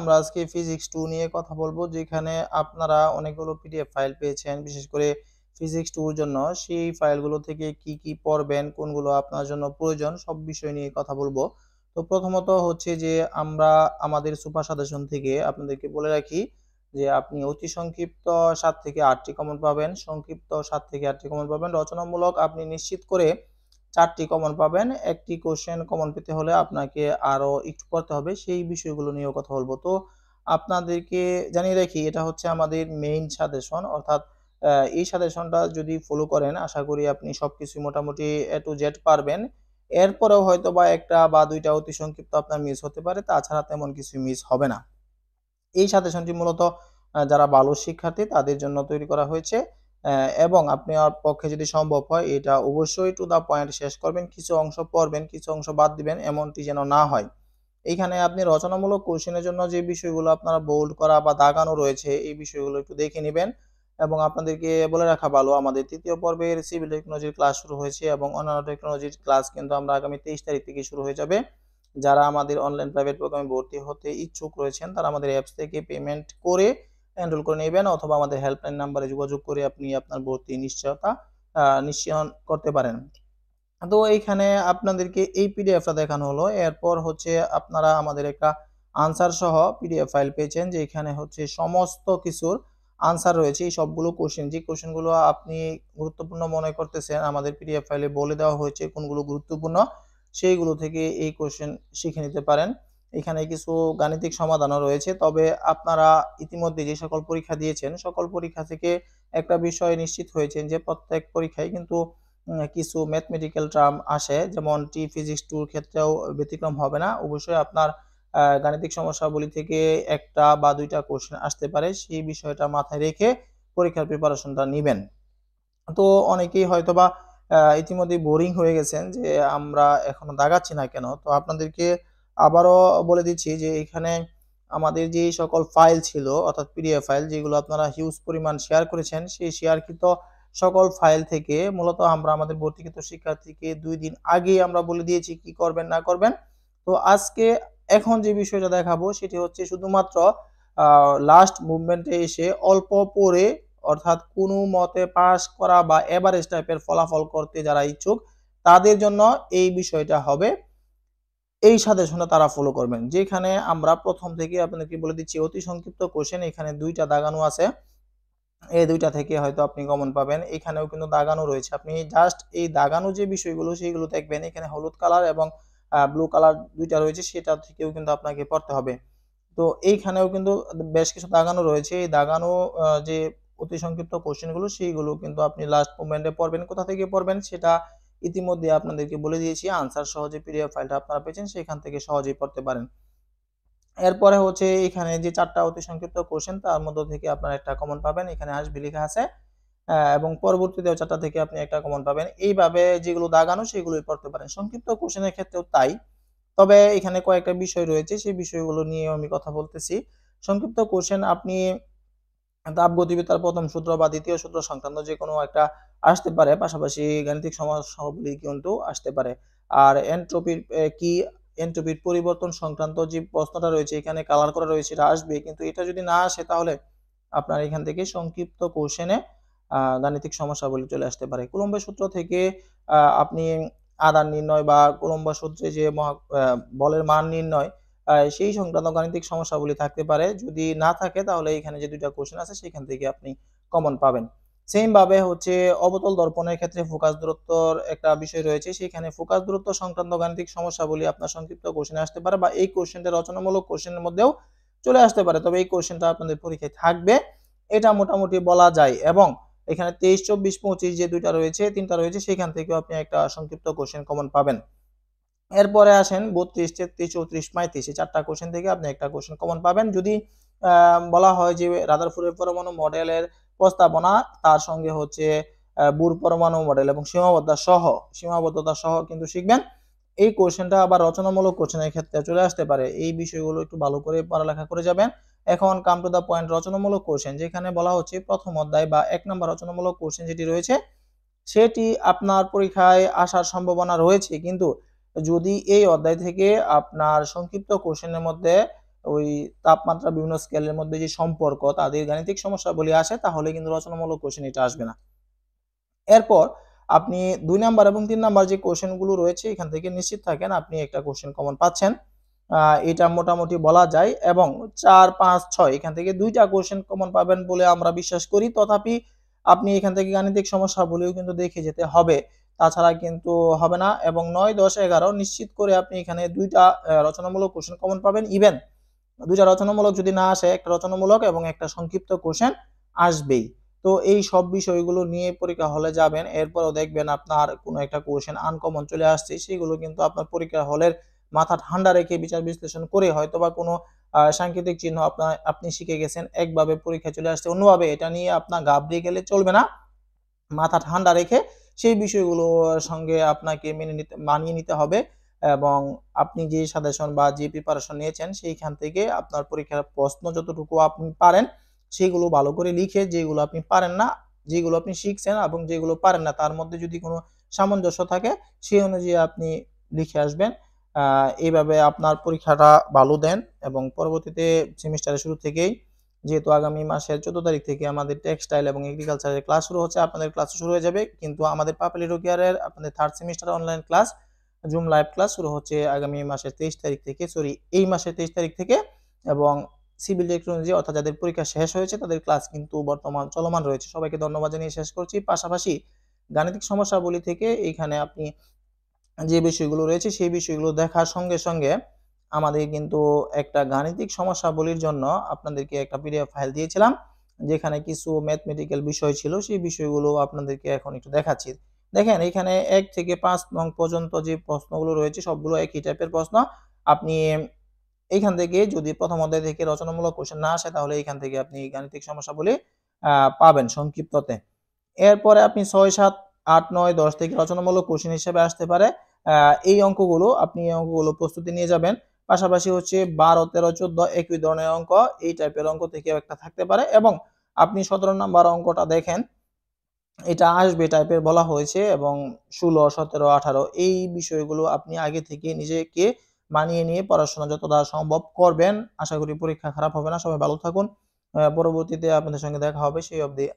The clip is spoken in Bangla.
আমরা আজকে ফিজিক্স টু নিয়ে কথা বলবো যেখানে আপনারা অনেকগুলো পিডিএফ ফাইল পেয়েছেন বিশেষ করে ফিজিক্স টুর জন্য সেই ফাইলগুলো থেকে কি কি পড়বেন কোনগুলো আপনার জন্য প্রয়োজন সব বিষয় নিয়ে কথা বলবো তো প্রথমত হচ্ছে যে আমরা আমাদের সুপার সাজেশন থেকে আপনাদেরকে বলে রাখি যে আপনি অতি সংক্ষিপ্ত সাত থেকে আটটি কমন পাবেন সংক্ষিপ্ত সাত থেকে আটটি কমন পাবেন রচনামূলক আপনি নিশ্চিত করে চারটি কমন পাবেন একটি কোশ্চেন কমন পেতে হলে আপনাকে আরও একটু পড়তে হবে সেই বিষয়গুলো নিয়েও কথা বলবো তো আপনাদেরকে জানিয়ে রাখি এটা হচ্ছে আমাদের মেইন সাজেশন অর্থাৎ এই সাজেশনটা যদি ফলো করেন আশা করি আপনি সব কিছু মোটামুটি এ টু জেড পারবেন এরপরেও হয়তো বা একটা বা দুইটা অতি সংক্ষিপ্ত আপনার মিস হতে পারে তাছাড়া তেমন কিছু মিস হবে না এই সাজেশনটি মূলত যারা ভালো শিক্ষার্থী তাদের জন্য তৈরি করা হয়েছে এবং আপনি পক্ষে যদি সম্ভব হয় এটা অবশ্যই টু দ্য পয়েন্ট শেষ করবেন কিছু অংশ পড়বেন কিছু অংশ বাদ দিবেন এমনটি যেন না হয় এইখানে আপনি রচনামূলক কোশ্চেনের জন্য যে বিষয়গুলো আপনারা বোল্ড করা বা দাগানো রয়েছে এই বিষয়গুলো একটু দেখে নেবেন এবং আপনাদেরকে বলে রাখা ভালো আমাদের তৃতীয় পর্বের সিভিল টেকনোলজির ক্লাস শুরু হয়েছে এবং অন্যান্য টেকনোলজির ক্লাস কিন্তু আমরা আগামী তেইশ তারিখ থেকে শুরু হয়ে যাবে যারা আমাদের অনলাইন প্রাইভেট প্রোগ্রামে ভর্তি হতে ইচ্ছুক রয়েছেন তারা আমাদের অ্যাপস থেকে পেমেন্ট করে এনরোল করে নেবেন অথবা আমাদের হেল্পলাইন নাম্বারে যোগাযোগ করে আপনি আপনার ভর্তি নিশ্চয়তা নিশ্চয়ন করতে পারেন তো এইখানে আপনাদেরকে এই পিডিএফটা দেখানো হলো এরপর হচ্ছে আপনারা আমাদের একটা আনসার সহ পিডিএফ ফাইল পেয়েছেন যে এখানে হচ্ছে সমস্ত কিছুর আনসার রয়েছে এই সবগুলো কোশ্চেন যে কোশ্চেনগুলো আপনি গুরুত্বপূর্ণ মনে করতেছেন আমাদের পিডিএফ ফাইলে বলে দেওয়া হয়েছে কোনগুলো গুরুত্বপূর্ণ সেইগুলো থেকে এই কোশ্চেন শিখে নিতে পারেন এখানে কিছু গাণিতিক সমাধানও রয়েছে তবে আপনারা ইতিমধ্যে যে সকল পরীক্ষা দিয়েছেন সকল পরীক্ষা থেকে একটা বিষয় নিশ্চিত হয়েছেন যে প্রত্যেক পরীক্ষায় কিন্তু কিছু ম্যাথমেটিক্যাল টার্ম আসে যেমন টি ফিজিক্স টুর ক্ষেত্রেও ব্যতিক্রম হবে না অবশ্যই আপনার গাণিতিক সমস্যাগুলি থেকে একটা বা দুইটা কোশ্চেন আসতে পারে সেই বিষয়টা মাথায় রেখে পরীক্ষার প্রিপারেশনটা নেবেন তো অনেকেই হয়তোবা ইতিমধ্যে বোরিং হয়ে গেছেন যে আমরা এখনো দাগাচ্ছি না কেন তো আপনাদেরকে আবারও বলে দিচ্ছি যে এখানে আমাদের যে সকল ফাইল ছিল অর্থাৎ পিডিএফ ফাইল যেগুলো আপনারা হিউজ পরিমাণ শেয়ার করেছেন সেই শেয়ারকৃত সকল ফাইল থেকে মূলত আমরা আমাদের ভর্তিকৃত শিক্ষার্থীকে দুই দিন আগেই আমরা বলে দিয়েছি কি করবেন না করবেন তো আজকে এখন যে বিষয়টা দেখাবো সেটি হচ্ছে শুধুমাত্র লাস্ট মুভমেন্টে এসে অল্প পরে অর্থাৎ কোনো মতে পাস করা বা এভারেজ টাইপের ফলাফল করতে যারা ইচ্ছুক তাদের জন্য এই বিষয়টা হবে এই সাজেশনটা তারা ফলো করবেন যেখানে আমরা প্রথম থেকে আপনাদেরকে বলে দিচ্ছি অতি সংক্ষিপ্ত কোশ্চেন এখানে দুইটা দাগানো আছে এই দুইটা থেকে হয়তো আপনি কমন পাবেন এখানেও কিন্তু দাগানো রয়েছে আপনি জাস্ট এই দাগানো যে বিষয়গুলো সেইগুলো দেখবেন এখানে হলুদ কালার এবং ব্লু কালার দুইটা রয়েছে সেটা থেকেও কিন্তু আপনাকে পড়তে হবে তো এইখানেও কিন্তু বেশ কিছু দাগানো রয়েছে এই দাগানো যে অতি সংক্ষিপ্ত কোশ্চেনগুলো সেইগুলো কিন্তু আপনি লাস্ট মোমেন্টে পড়বেন কোথা থেকে পড়বেন সেটা ইতিমধ্যে আপনাদেরকে বলে দিয়েছি আনসার সহজে পিডিএফ ফাইলটা আপনারা পেয়েছেন সেখান থেকে সহজেই পড়তে পারেন এরপরে হচ্ছে এখানে যে চারটা অতি সংক্ষিপ্ত কোশ্চেন তার মধ্যে থেকে আপনারা একটা কমন পাবেন এখানে আসবে লেখা আছে এবং পরবর্তীতে চারটা থেকে আপনি একটা কমন পাবেন এইভাবে যেগুলো দাগানো সেগুলোই পড়তে পারেন সংক্ষিপ্ত কোশ্চেনের ক্ষেত্রেও তাই তবে এখানে কয়েকটা বিষয় রয়েছে সেই বিষয়গুলো নিয়েও আমি কথা বলতেছি সংক্ষিপ্ত কোশ্চেন আপনি গতিবিদ্যার প্রথম সূত্র বা দ্বিতীয় সূত্র সংক্রান্ত যে কোনো একটা আসতে পারে পাশাপাশি গাণিতিক সমস্যাগুলি কিন্তু আসতে পারে আর এনট্রোপির কি এনট্রোপির পরিবর্তন সংক্রান্ত যে প্রশ্নটা রয়েছে এখানে কালার করা রয়েছে এটা আসবে কিন্তু এটা যদি না আসে তাহলে আপনার এখান থেকে সংক্ষিপ্ত কোশ্চেনে গাণিতিক সমস্যাগুলি চলে আসতে পারে কুলম্বের সূত্র থেকে আপনি আদান নির্ণয় বা কুলম্ব সূত্রে যে বলের মান নির্ণয় সেই সংক্রান্ত গাণিতিক সমস্যাগুলি থাকতে পারে যদি না থাকে তাহলে এখানে যে দুইটা কোশ্চেন আছে সেখান থেকে আপনি কমন পাবেন সেম ভাবে হচ্ছে অবতল দর্পণের ক্ষেত্রে ফোকাস দূরত্বর একটা বিষয় রয়েছে সেখানে ফোকাস দূরত্ব সংক্রান্ত গাণিতিক সমস্যাগুলি আপনার সংক্ষিপ্ত কোশ্চেনে আসতে পারে বা এই কোশ্চেনটা রচনামূলক কোশ্চেনের মধ্যেও চলে আসতে পারে তবে এই কোশ্চেনটা আপনাদের পরীক্ষায় থাকবে এটা মোটামুটি বলা যায় এবং এখানে তেইশ চব্বিশ পঁচিশ যে দুইটা রয়েছে তিনটা রয়েছে সেখান থেকেও আপনি একটা সংক্ষিপ্ত কোশ্চেন কমন পাবেন এরপরে আসেন বত্রিশ তেত্রিশ চৌত্রিশ পঁয়ত্রিশ এই চারটা কোশ্চেন থেকে আপনি একটা কোশ্চেন কমন পাবেন যদি বলা হয় যে রাদারফুরের পরমাণু মডেলের প্রস্তাবনা তার সঙ্গে হচ্ছে বুর পরমাণু মডেল এবং সীমাবদ্ধতা সহ সীমাবদ্ধতা সহ কিন্তু শিখবেন এই কোশ্চেনটা আবার রচনামূলক কোশ্চেনের ক্ষেত্রে চলে আসতে পারে এই বিষয়গুলো একটু ভালো করে পড়ালেখা করে যাবেন এখন কাম টু দ্য পয়েন্ট রচনামূলক কোশ্চেন যেখানে বলা হচ্ছে প্রথম অধ্যায় বা এক নম্বর রচনামূলক কোশ্চেন যেটি রয়েছে সেটি আপনার পরীক্ষায় আসার সম্ভাবনা রয়েছে কিন্তু যদি এই অধ্যায় থেকে আপনার সংক্ষিপ্ত কোশ্চেনের মধ্যে ওই তাপমাত্রা বিভিন্ন স্কেলের মধ্যে যে সম্পর্ক তাদের গাণিতিক বলি আসে তাহলে কিন্তু রচনামূলক কোশ্চেন এটা আসবে না এরপর আপনি দুই নাম্বার এবং তিন নাম্বার যে কোশ্চেনগুলো রয়েছে এখান থেকে নিশ্চিত থাকেন আপনি একটা কোশ্চেন কমন পাচ্ছেন এটা মোটামুটি বলা যায় এবং চার পাঁচ ছয় এখান থেকে দুইটা কোশ্চেন কমন পাবেন বলে আমরা বিশ্বাস করি তথাপি আপনি এখান থেকে গাণিতিক বলেও কিন্তু দেখে যেতে হবে তাছাড়া কিন্তু হবে না এবং নয় দশ এগারো নিশ্চিত করে আপনি এখানে দুইটা রচনামূলক কোশ্চেন কমন পাবেন ইভেন দুইটা রচনামূলক যদি না আসে একটা রচনামূলক এবং একটা সংক্ষিপ্ত কোশ্চেন আসবেই তো এই সব বিষয়গুলো নিয়ে পরীক্ষা হলে যাবেন এরপরও দেখবেন আপনার কোনো একটা কোশ্চেন আনকমন চলে আসছে সেগুলো কিন্তু আপনার পরীক্ষা হলের মাথা ঠান্ডা রেখে বিচার বিশ্লেষণ করে হয়তো বা কোনো সাংকেতিক চিহ্ন আপনার আপনি শিখে গেছেন একভাবে পরীক্ষা চলে আসছে অন্যভাবে এটা নিয়ে আপনার গাবড়িয়ে গেলে চলবে না মাথা ঠান্ডা রেখে সেই বিষয়গুলোর সঙ্গে আপনাকে মেনে নিতে মানিয়ে নিতে হবে এবং আপনি যে সাজেশন বা যে প্রিপারেশন নিয়েছেন সেইখান থেকে আপনার পরীক্ষার প্রশ্ন যতটুকু আপনি পারেন সেগুলো ভালো করে লিখে যেগুলো আপনি পারেন না যেগুলো আপনি শিখছেন এবং যেগুলো পারেন না তার মধ্যে যদি কোনো সামঞ্জস্য থাকে সেই অনুযায়ী আপনি লিখে আসবেন এইভাবে আপনার পরীক্ষাটা ভালো দেন এবং পরবর্তীতে সেমিস্টারের শুরু থেকেই যেহেতু আগামী মাসের চোদ্দ তারিখ থেকে আমাদের টেক্সটাইল এবং এগ্রিকালচারের ক্লাস শুরু হচ্ছে আপনাদের ক্লাস শুরু হয়ে যাবে কিন্তু আমাদের পাপালি রোকিয়ারের আপনাদের third semester online class zoom live class শুরু হচ্ছে আগামী মাসের তেইশ তারিখ থেকে সরি এই মাসের তেইশ তারিখ থেকে এবং সিভিল টেকনোলজি অর্থাৎ যাদের পরীক্ষা শেষ হয়েছে তাদের ক্লাস কিন্তু বর্তমান চলমান রয়েছে সবাইকে ধন্যবাদ জানিয়ে শেষ করছি পাশাপাশি গাণিতিক সমস্যাবলী থেকে এইখানে আপনি যে বিষয়গুলো রয়েছে সেই বিষয়গুলো দেখার সঙ্গে সঙ্গে আমাদের কিন্তু একটা গাণিতিক সমস্যাবলীর জন্য আপনাদেরকে একটা পিডিএফ ফাইল দিয়েছিলাম যেখানে কিছু ম্যাথমেটিক্যাল বিষয় ছিল সেই বিষয়গুলো আপনাদেরকে এখন একটু দেখাচ্ছি দেখেন এখানে এক থেকে পাঁচ নং পর্যন্ত যে প্রশ্নগুলো রয়েছে সবগুলো একই টাইপের প্রশ্ন আপনি এইখান থেকে যদি প্রথম অধ্যায় থেকে রচনামূলক কোশ্চেন না আসে তাহলে এইখান থেকে আপনি গাণিতিক সমস্যাবলী পাবেন সংক্ষিপ্ততে এরপরে আপনি ছয় সাত আট নয় দশ থেকে রচনামূলক কোশ্চেন হিসেবে আসতে পারে এই অঙ্কগুলো আপনি এই অঙ্কগুলো প্রস্তুতি নিয়ে যাবেন পাশাপাশি হচ্ছে বারো তেরো চোদ্দ একই ধরনের অঙ্ক এই টাইপের অঙ্ক থেকেও একটা থাকতে পারে এবং আপনি সতেরো নাম্বার অঙ্কটা দেখেন এটা আসবে টাইপের বলা হয়েছে এবং ষোলো সতেরো আঠারো এই বিষয়গুলো আপনি আগে থেকে নিজেকে মানিয়ে নিয়ে পড়াশোনা যতটা সম্ভব করবেন আশা করি পরীক্ষা খারাপ হবে না সবাই ভালো থাকুন পরবর্তীতে আপনাদের সঙ্গে দেখা হবে সেই অবধি